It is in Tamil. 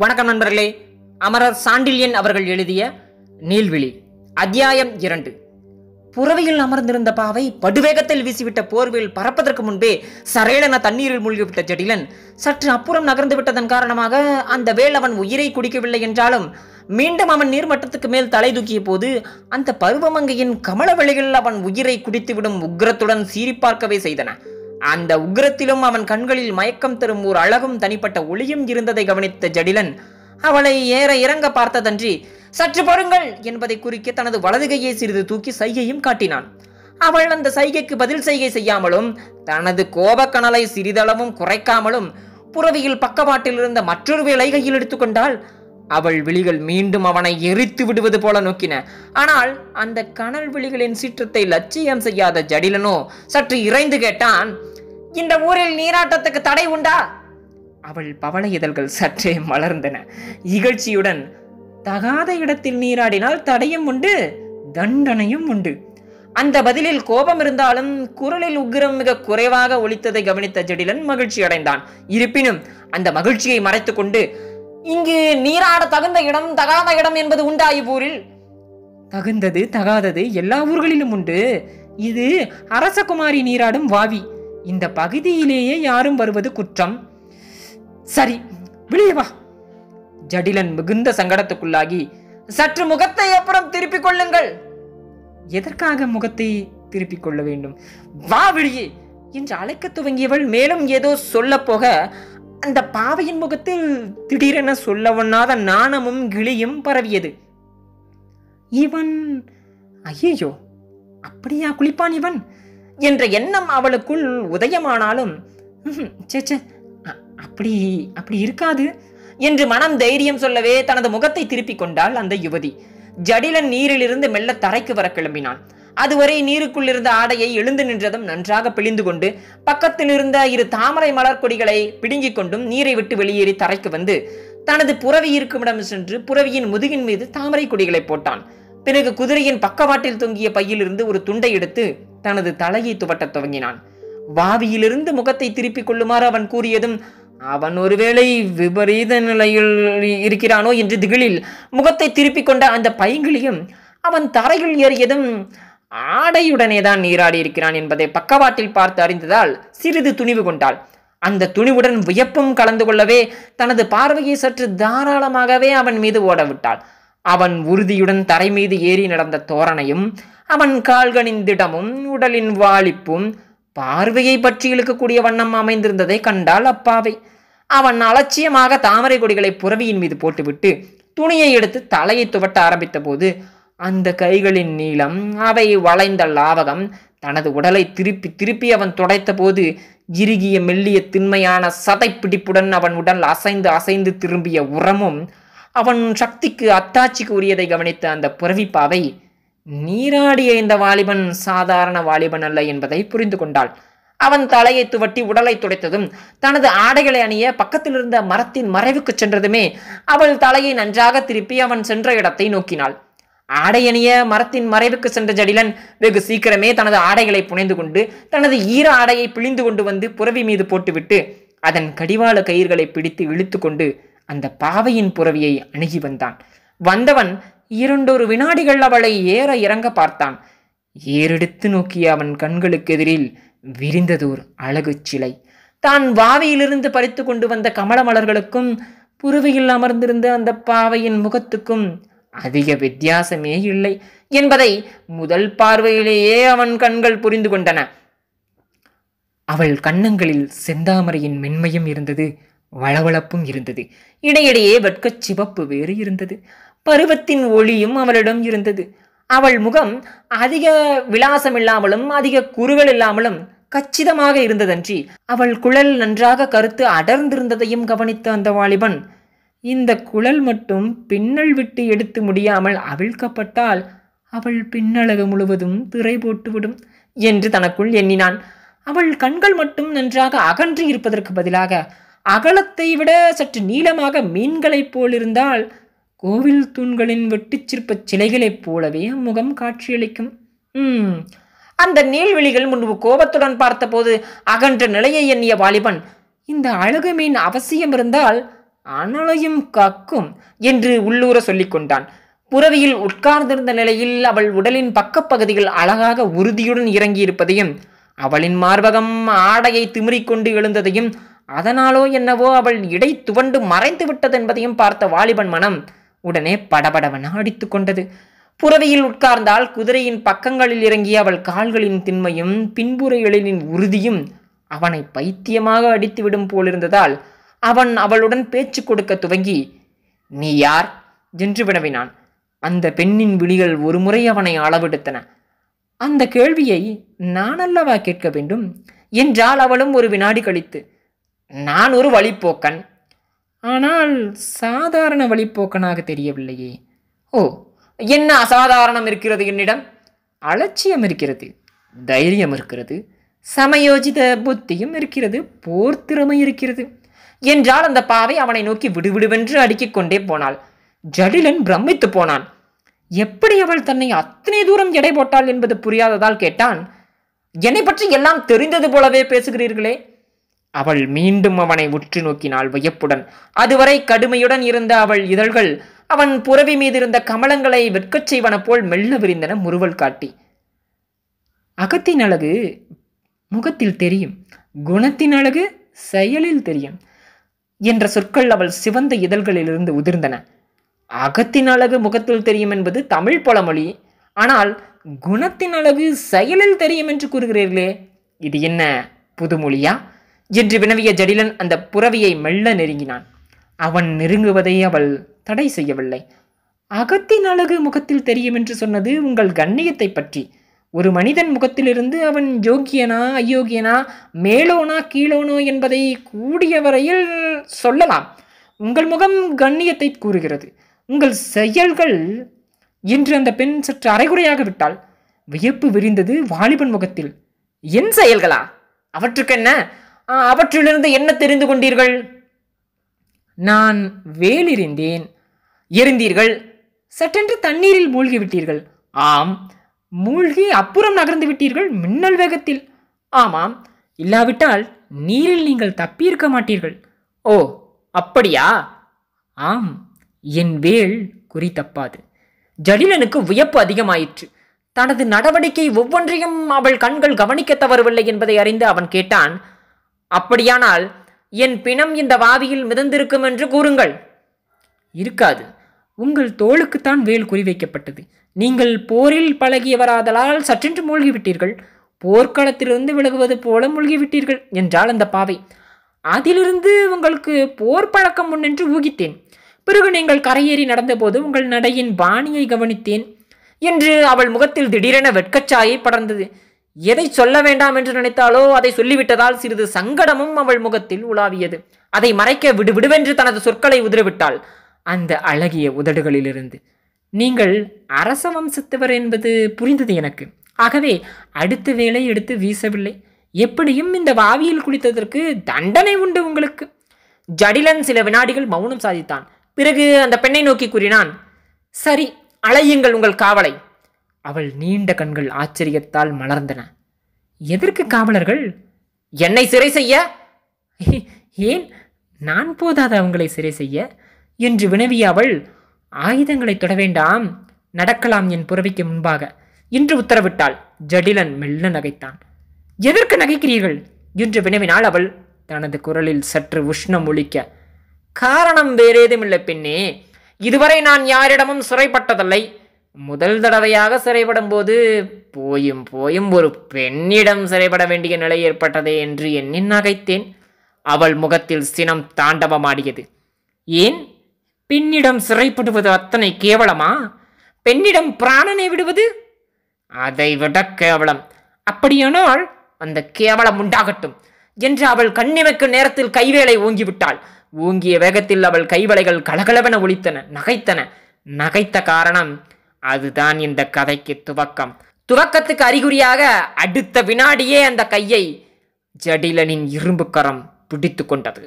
வணக்கம் நண்பர்களே அமரர் சாண்டில்யன் அவர்கள் எழுதிய நீல்விழி அத்தியாயம் இரண்டு புறவையில் அமர்ந்திருந்த பாவை படுவேகத்தில் வீசிவிட்ட போர்வையில் பறப்பதற்கு முன்பே சரேலன தண்ணீரில் மூழ்கிவிட்ட ஜடிலன் சற்று அப்புறம் நகர்ந்து விட்டதன் காரணமாக அந்த வேல் அவன் உயிரை குடிக்கவில்லை என்றாலும் மீண்டும் அவன் நீர்மட்டத்துக்கு மேல் தலை தூக்கிய போது அந்த பருவமங்கையின் கமல வெளியில் அவன் உயிரை குடித்துவிடும் உக்ரத்துடன் சீறி பார்க்கவே செய்தன அந்த உக்ரத்திலும் அவன் கண்களில் மயக்கம் தரும் ஓர் அழகும் தனிப்பட்ட ஒளியும் இருந்ததை கவனித்த ஜடிலன் அவளை ஏற இறங்க பார்த்ததன்றி சற்று பாருங்கள் என்பதை குறிக்க தனது வலதுகையை சிறிது தூக்கி சைகையும் காட்டினான் அவள் அந்த சைகைக்கு பதில் சைகை செய்யாமலும் தனது கோபக்கணலை சிறிதளவும் குறைக்காமலும் புறவியில் பக்கவாட்டில் இருந்த மற்றொரு வேலை கையில் எடுத்துக்கொண்டால் அவள் விழிகள் மீண்டும் அவனை எரித்து விடுவது போல நோக்கின ஆனால் அந்த கனல் விழிகளின் சீற்றத்தை லட்சியம் செய்யாத ஜடிலனோ சற்று இறைந்து கேட்டான் இந்த ஊரில் நீராட்டத்துக்கு தடை உண்டா அவள் பவள இதழ்கள் சற்றே மலர்ந்தன இகழ்ச்சியுடன் தகாத இடத்தில் நீராடினால் தடையும் உண்டு தண்டனையும் உண்டு அந்த பதிலில் கோபம் இருந்தாலும் குரலில் உக்கிரம் மிக குறைவாக ஒழித்ததை கவனித்த ஜெடிலன் மகிழ்ச்சி அடைந்தான் இருப்பினும் அந்த மகிழ்ச்சியை மறைத்துக் கொண்டு இங்கு நீராட தகுந்த இடம் தகாத இடம் என்பது உண்டா இவ்வூரில் தகுந்தது தகாதது எல்லா ஊர்களிலும் உண்டு இது அரசகுமாரி நீராடும் வாவி இந்த பகுதியிலேயே யாரும் வருவது குற்றம் சரி வெளியே வா ஜடிலன் மிகுந்த சங்கடத்துக்குள்ளாகி சற்று முகத்தை அப்புறம் திருப்பிக் கொள்ளுங்கள் எதற்காக முகத்தை திருப்பிக் கொள்ள வேண்டும் வா வெளியே என்று அழைக்க துவங்கியவள் மேலும் ஏதோ சொல்ல போக அந்த பாவையின் முகத்தில் திடீரென சொல்ல ஒண்ணாத நாணமும் கிளியும் பரவியது இவன் ஐயோ அப்படியா குளிப்பான் இவன் என்ற எண்ணம் அவளுக்குள் உதயமானாலும் அப்படி அப்படி இருக்காது என்று மனம் தைரியம் சொல்லவே தனது முகத்தை திருப்பிக் கொண்டாள் அந்த யுவதி ஜடிலன் நீரிலிருந்து மெல்ல தரைக்கு வர கிளம்பினான் அதுவரை நீருக்குள் இருந்த ஆடையை எழுந்து நின்றதும் நன்றாக பிழிந்து கொண்டு பக்கத்தில் இருந்த இரு தாமரை மலர் கொடிகளை பிடுங்கிக் கொண்டும் நீரை விட்டு வெளியேறி தரைக்கு வந்து தனது புறவி இருக்குமிடம் சென்று புறவியின் முதுகின் மீது தாமரை கொடிகளை போட்டான் பிறகு குதிரையின் பக்கவாட்டில் தொங்கிய பையிலிருந்து ஒரு துண்டை எடுத்து தனது தலையை துவட்டத் துவங்கினான் வாவியிலிருந்து முகத்தை திருப்பிக் கொள்ளுமாறு அவன் கூறியதும் அவன் ஒருவேளை விபரீத நிலையில் இருக்கிறானோ என்று திகழில் முகத்தை திருப்பிக் கொண்ட அந்த பைங்கிளியும் அவன் தரையில் ஏறியதும் ஆடையுடனே தான் நீராடி இருக்கிறான் என்பதை பக்கவாட்டில் பார்த்து அறிந்ததால் சிறிது துணிவு கொண்டாள் அந்த துணிவுடன் வியப்பும் கலந்து கொள்ளவே தனது பார்வையை சற்று தாராளமாகவே அவன் மீது ஓடவிட்டாள் அவன் உறுதியுடன் தரை மீது ஏறி நடந்த தோரணையும் அவன் கால்களின் திடமும் உடலின் வாளிப்பும் பார்வையை பற்றி இழுக்கக்கூடிய வண்ணம் அமைந்திருந்ததை கண்டால் அப்பாவை அவன் அலட்சியமாக தாமரை கொடிகளை புறவியின் மீது போட்டுவிட்டு துணியை எடுத்து தலையை துவட்ட ஆரம்பித்த போது அந்த கைகளின் நீளம் அவை வளைந்த லாவகம் தனது உடலை திருப்பி திருப்பி அவன் துடைத்த போது இறுகிய மெல்லிய திண்மையான சதை பிடிப்புடன் அவன் உடல் அசைந்து அசைந்து திரும்பிய உரமும் அவன் சக்திக்கு அத்தாட்சிக்கு உரியதை கவனித்த அந்த புறவிப்பாவை நீராடிய இந்த வாலிபன் சாதாரண வாலிபன் அல்ல என்பதை புரிந்து கொண்டாள் அவன் தலையை துவட்டி உடலை துடைத்ததும் தனது ஆடைகளை அணிய பக்கத்தில் இருந்த மரத்தின் மறைவுக்கு சென்றதுமே அவள் தலையை நன்றாக திருப்பி அவன் சென்ற இடத்தை நோக்கினாள் ஆடை அணிய மரத்தின் மறைவுக்கு சென்ற ஜடிலன் வெகு சீக்கிரமே தனது ஆடைகளை புனைந்து கொண்டு தனது ஈர ஆடையை பிழிந்து கொண்டு வந்து புறவி மீது போட்டுவிட்டு அதன் கடிவாள கயிர்களை பிடித்து இழுத்து கொண்டு அந்த பாவையின் புறவியை அணுகி வந்தான் வந்தவன் இரண்டொரு வினாடிகள் அவளை ஏற இறங்க பார்த்தான் ஏறெடுத்து நோக்கிய அவன் கண்களுக்கு எதிரில் விரிந்ததோர் அழகு சிலை தான் வாவியிலிருந்து பறித்து கொண்டு வந்த கமல மலர்களுக்கும் புருவியில் அமர்ந்திருந்த அந்த பாவையின் முகத்துக்கும் அதிக வித்தியாசமே இல்லை என்பதை முதல் பார்வையிலேயே அவன் கண்கள் புரிந்து கொண்டன அவள் கன்னங்களில் செந்தாமரையின் மென்மையும் இருந்தது வளவளப்பும் இருந்தது இடையிடையே வெட்கச் சிவப்பு வேறு இருந்தது பருவத்தின் ஒளியும் அவளிடம் இருந்தது அவள் முகம் அதிக விலாசம் இல்லாமலும் அதிக குறுகள் இல்லாமலும் கச்சிதமாக இருந்ததன்றி அவள் குழல் நன்றாக கருத்து அடர்ந்திருந்ததையும் கவனித்த அந்த வாலிபன் இந்த குழல் மட்டும் பின்னல் விட்டு எடுத்து முடியாமல் அவிழ்க்கப்பட்டால் அவள் பின்னழகு முழுவதும் திரை போட்டுவிடும் என்று தனக்குள் எண்ணினான் அவள் கண்கள் மட்டும் நன்றாக அகன்று இருப்பதற்கு பதிலாக அகலத்தை விட சற்று நீளமாக மீன்களைப் போலிருந்தால் கோவில் தூண்களின் வெட்டிச்சிற்ப சிலைகளைப் போலவே முகம் காட்சியளிக்கும் அந்த நீள்வெளிகள் முன்பு கோபத்துடன் பார்த்தபோது அகன்ற நிலையை எண்ணிய வாலிபன் இந்த அழகு மீன் அவசியம் இருந்தால் அனலையும் காக்கும் என்று உள்ளூர கொண்டான் புறவியில் உட்கார்ந்திருந்த நிலையில் அவள் உடலின் பக்கப்பகுதிகள் அழகாக உறுதியுடன் இறங்கியிருப்பதையும் அவளின் மார்பகம் ஆடையை திமிரிக்கொண்டு எழுந்ததையும் அதனாலோ என்னவோ அவள் இடை துவண்டு மறைந்து விட்டது என்பதையும் பார்த்த வாலிபன் மனம் உடனே படபடவன அடித்து கொண்டது புறவையில் உட்கார்ந்தால் குதிரையின் பக்கங்களில் இறங்கிய அவள் கால்களின் திண்மையும் பின்புற எழிலின் உறுதியும் அவனை பைத்தியமாக அடித்துவிடும் போலிருந்ததால் அவன் அவளுடன் பேச்சு கொடுக்க துவங்கி நீ யார் என்று வினவினான் அந்த பெண்ணின் விழிகள் ஒருமுறை அவனை அளவெடுத்தன அந்த கேள்வியை நானல்லவா கேட்க வேண்டும் என்றால் அவளும் ஒரு வினாடி கழித்து நான் ஒரு வழிப்போக்கன் ஆனால் சாதாரண வழிப்போக்கனாக தெரியவில்லையே ஓ என்ன அசாதாரணம் இருக்கிறது என்னிடம் அலட்சியம் இருக்கிறது தைரியம் இருக்கிறது சமயோஜித புத்தியும் இருக்கிறது போர் திறமை இருக்கிறது என்றால் அந்த பாவை அவனை நோக்கி விடுவிடுவென்று அடுக்கிக் கொண்டே போனாள் ஜடிலன் பிரமித்து போனான் எப்படி அவள் தன்னை அத்தனை தூரம் எடை போட்டாள் என்பது புரியாததால் கேட்டான் என்னை பற்றி எல்லாம் தெரிந்தது போலவே பேசுகிறீர்களே அவள் மீண்டும் அவனை உற்று நோக்கினாள் வியப்புடன் அதுவரை கடுமையுடன் இருந்த அவள் இதழ்கள் அவன் புறவி மீது இருந்த கமலங்களை வெட்கச் செய்வன போல் மெல்ல விரிந்தன முறுவல் காட்டி அகத்தின் அழகு முகத்தில் தெரியும் குணத்தின் அழகு செயலில் தெரியும் என்ற சொற்கள் அவள் சிவந்த இதழ்களிலிருந்து உதிர்ந்தன அகத்தின் அழகு முகத்தில் தெரியும் என்பது தமிழ் பழமொழி ஆனால் குணத்தின் அழகு செயலில் தெரியும் என்று கூறுகிறீர்களே இது என்ன புதுமொழியா என்று வினவிய ஜடிலன் அந்த புறவியை மெல்ல நெருங்கினான் அவன் நெருங்குவதை அவள் தடை செய்யவில்லை அகத்தின் அழகு முகத்தில் தெரியும் என்று சொன்னது உங்கள் கண்ணியத்தை பற்றி ஒரு மனிதன் முகத்திலிருந்து அவன் யோக்கியனா அயோக்கியனா மேலோனா கீழோனோ என்பதை கூடிய வரையில் சொல்லலாம் உங்கள் முகம் கண்ணியத்தை கூறுகிறது உங்கள் செயல்கள் இன்று அந்த பெண் சற்று அரைகுறையாக விட்டாள் வியப்பு விரிந்தது வாலிபன் முகத்தில் என் செயல்களா அவற்றுக்கென்ன அவற்றிலிருந்து என்ன தெரிந்து கொண்டீர்கள் நான் வேலிருந்தேன் எரிந்தீர்கள் சட்டென்று தண்ணீரில் மூழ்கிவிட்டீர்கள் ஆம் மூழ்கி அப்புறம் நகர்ந்து விட்டீர்கள் மின்னல் வேகத்தில் ஆமாம் இல்லாவிட்டால் நீரில் நீங்கள் தப்பியிருக்க மாட்டீர்கள் ஓ அப்படியா ஆம் என் வேல் குறி தப்பாது ஜலிலனுக்கு வியப்பு அதிகமாயிற்று தனது நடவடிக்கை ஒவ்வொன்றையும் அவள் கண்கள் கவனிக்க தவறவில்லை என்பதை அறிந்து அவன் கேட்டான் அப்படியானால் என் பிணம் இந்த வாவியில் மிதந்திருக்கும் என்று கூறுங்கள் இருக்காது உங்கள் தோளுக்குத்தான் வேல் குறிவைக்கப்பட்டது நீங்கள் போரில் பழகியவராதலால் சற்றென்று மூழ்கிவிட்டீர்கள் போர்க்களத்திலிருந்து விலகுவது போல மூழ்கிவிட்டீர்கள் என்றால் அந்த பாவை அதிலிருந்து உங்களுக்கு போர் பழக்கம் முன்னென்று ஊகித்தேன் பிறகு நீங்கள் கரையேறி நடந்தபோது உங்கள் நடையின் பாணியை கவனித்தேன் என்று அவள் முகத்தில் திடீரென வெட்கச்சாயை படர்ந்தது எதை சொல்ல வேண்டாம் என்று நினைத்தாலோ அதை சொல்லிவிட்டதால் சிறிது சங்கடமும் அவள் முகத்தில் உலாவியது அதை மறைக்க விடு விடுவென்று தனது சொற்களை உதறிவிட்டாள் அந்த அழகிய உதடுகளிலிருந்து நீங்கள் அரச வம்சத்தவர் என்பது புரிந்தது எனக்கு ஆகவே அடுத்த வேலை எடுத்து வீசவில்லை எப்படியும் இந்த வாவியில் குளித்ததற்கு தண்டனை உண்டு உங்களுக்கு ஜடிலன் சில வினாடிகள் மௌனம் சாதித்தான் பிறகு அந்த பெண்ணை நோக்கி கூறினான் சரி அழையுங்கள் உங்கள் காவலை அவள் நீண்ட கண்கள் ஆச்சரியத்தால் மலர்ந்தன எதற்கு காவலர்கள் என்னை சிறை செய்ய ஏன் நான் போதாத அவங்களை சிறை செய்ய என்று வினவிய அவள் ஆயுதங்களை தொட வேண்டாம் நடக்கலாம் என் புறவிக்கு முன்பாக இன்று உத்தரவிட்டாள் ஜடிலன் மெல்ல நகைத்தான் எதற்கு நகைக்கிறீர்கள் என்று வினவினாள் அவள் தனது குரலில் சற்று உஷ்ணம் ஒழிக்க காரணம் வேறேதுமில்லை பெண்ணே இதுவரை நான் யாரிடமும் சிறைப்பட்டதில்லை முதல் தடவையாக சிறைப்படும் போது போயும் போயும் ஒரு பெண்ணிடம் சிறைப்பட வேண்டிய நிலை ஏற்பட்டதே என்று என்னின் நகைத்தேன் அவள் முகத்தில் சினம் தாண்டவமாடியது ஏன் பெண்ணிடம் சிறைப்படுவது அத்தனை கேவலமா பெண்ணிடம் பிராணனை விடுவது அதை விட கேவலம் அப்படியானால் அந்த கேவலம் உண்டாகட்டும் என்று அவள் கண்ணிமைக்கு நேரத்தில் கைவேளை ஓங்கிவிட்டாள் ஓங்கிய வேகத்தில் அவள் கைவலைகள் கலகலவென ஒழித்தன நகைத்தன நகைத்த காரணம் அதுதான் இந்த கதைக்கு துவக்கம் துவக்கத்துக்கு அறிகுறியாக அடுத்த வினாடியே அந்த கையை ஜடிலனின் இரும்புக்கரம் பிடித்து கொண்டது